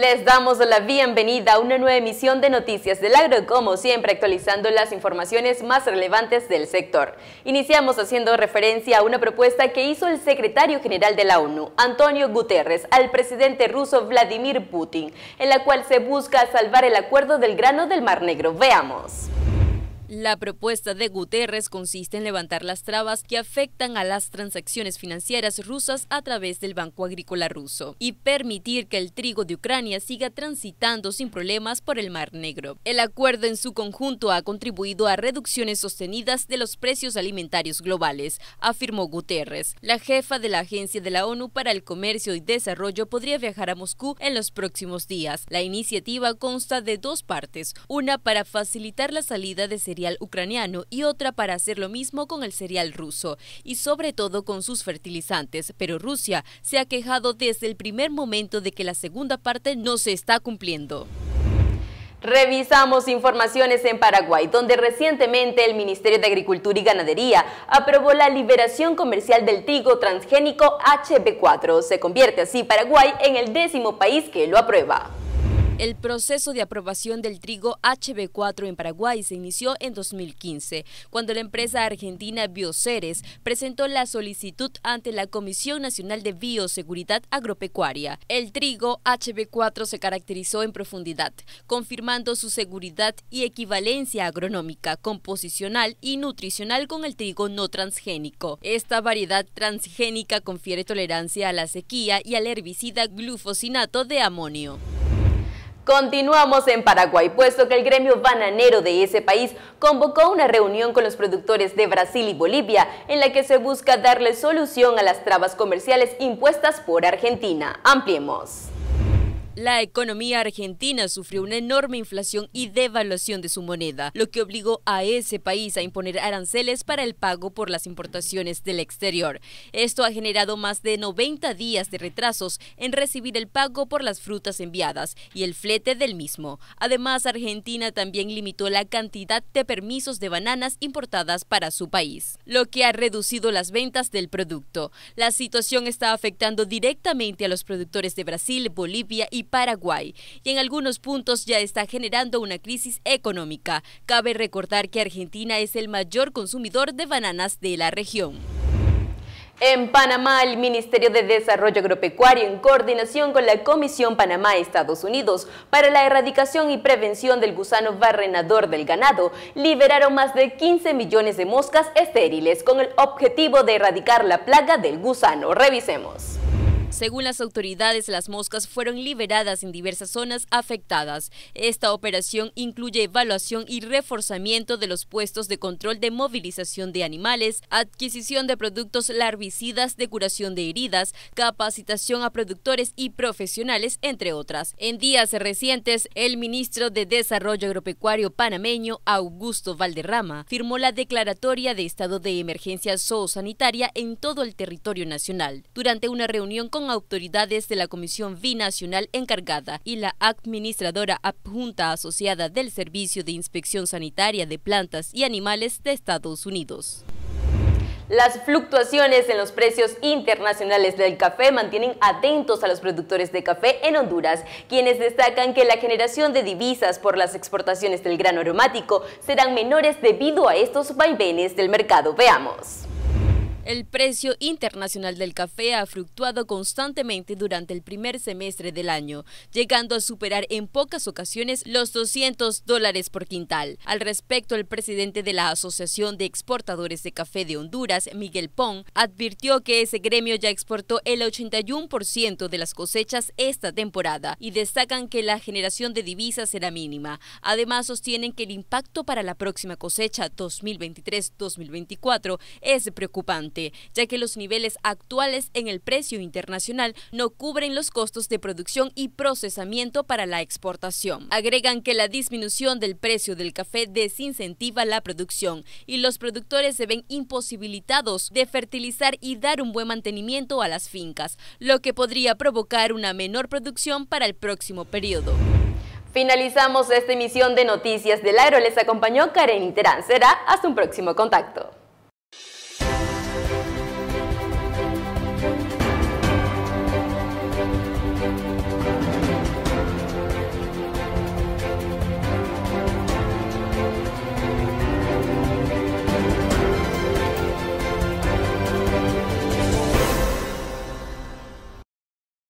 Les damos la bienvenida a una nueva emisión de Noticias del Agro, como siempre actualizando las informaciones más relevantes del sector. Iniciamos haciendo referencia a una propuesta que hizo el secretario general de la ONU, Antonio Guterres, al presidente ruso Vladimir Putin, en la cual se busca salvar el acuerdo del grano del Mar Negro. Veamos. La propuesta de Guterres consiste en levantar las trabas que afectan a las transacciones financieras rusas a través del Banco Agrícola ruso y permitir que el trigo de Ucrania siga transitando sin problemas por el Mar Negro. El acuerdo en su conjunto ha contribuido a reducciones sostenidas de los precios alimentarios globales, afirmó Guterres. La jefa de la Agencia de la ONU para el Comercio y Desarrollo podría viajar a Moscú en los próximos días. La iniciativa consta de dos partes, una para facilitar la salida de ucraniano y otra para hacer lo mismo con el cereal ruso, y sobre todo con sus fertilizantes, pero Rusia se ha quejado desde el primer momento de que la segunda parte no se está cumpliendo. Revisamos informaciones en Paraguay, donde recientemente el Ministerio de Agricultura y Ganadería aprobó la liberación comercial del trigo transgénico HB4. Se convierte así Paraguay en el décimo país que lo aprueba. El proceso de aprobación del trigo HB4 en Paraguay se inició en 2015, cuando la empresa argentina Bioceres presentó la solicitud ante la Comisión Nacional de Bioseguridad Agropecuaria. El trigo HB4 se caracterizó en profundidad, confirmando su seguridad y equivalencia agronómica, composicional y nutricional con el trigo no transgénico. Esta variedad transgénica confiere tolerancia a la sequía y al herbicida glufosinato de amonio. Continuamos en Paraguay, puesto que el gremio bananero de ese país convocó una reunión con los productores de Brasil y Bolivia en la que se busca darle solución a las trabas comerciales impuestas por Argentina. Ampliemos la economía argentina sufrió una enorme inflación y devaluación de su moneda, lo que obligó a ese país a imponer aranceles para el pago por las importaciones del exterior. Esto ha generado más de 90 días de retrasos en recibir el pago por las frutas enviadas y el flete del mismo. Además, Argentina también limitó la cantidad de permisos de bananas importadas para su país, lo que ha reducido las ventas del producto. La situación está afectando directamente a los productores de Brasil, Bolivia y Paraguay y en algunos puntos ya está generando una crisis económica. Cabe recordar que Argentina es el mayor consumidor de bananas de la región. En Panamá, el Ministerio de Desarrollo Agropecuario, en coordinación con la Comisión Panamá-Estados Unidos para la erradicación y prevención del gusano barrenador del ganado, liberaron más de 15 millones de moscas estériles con el objetivo de erradicar la plaga del gusano. Revisemos. Según las autoridades, las moscas fueron liberadas en diversas zonas afectadas. Esta operación incluye evaluación y reforzamiento de los puestos de control de movilización de animales, adquisición de productos larvicidas de curación de heridas, capacitación a productores y profesionales, entre otras. En días recientes, el ministro de Desarrollo Agropecuario panameño, Augusto Valderrama, firmó la declaratoria de estado de emergencia zoosanitaria en todo el territorio nacional. Durante una reunión con autoridades de la Comisión Binacional encargada y la administradora adjunta asociada del Servicio de Inspección Sanitaria de Plantas y Animales de Estados Unidos. Las fluctuaciones en los precios internacionales del café mantienen atentos a los productores de café en Honduras, quienes destacan que la generación de divisas por las exportaciones del grano aromático serán menores debido a estos vaivenes del mercado. Veamos. El precio internacional del café ha fluctuado constantemente durante el primer semestre del año, llegando a superar en pocas ocasiones los 200 dólares por quintal. Al respecto, el presidente de la Asociación de Exportadores de Café de Honduras, Miguel Pong, advirtió que ese gremio ya exportó el 81% de las cosechas esta temporada y destacan que la generación de divisas será mínima. Además, sostienen que el impacto para la próxima cosecha 2023-2024 es preocupante ya que los niveles actuales en el precio internacional no cubren los costos de producción y procesamiento para la exportación. Agregan que la disminución del precio del café desincentiva la producción y los productores se ven imposibilitados de fertilizar y dar un buen mantenimiento a las fincas, lo que podría provocar una menor producción para el próximo periodo. Finalizamos esta emisión de Noticias del Aero. Les acompañó Karen Terán. Será hasta un próximo contacto.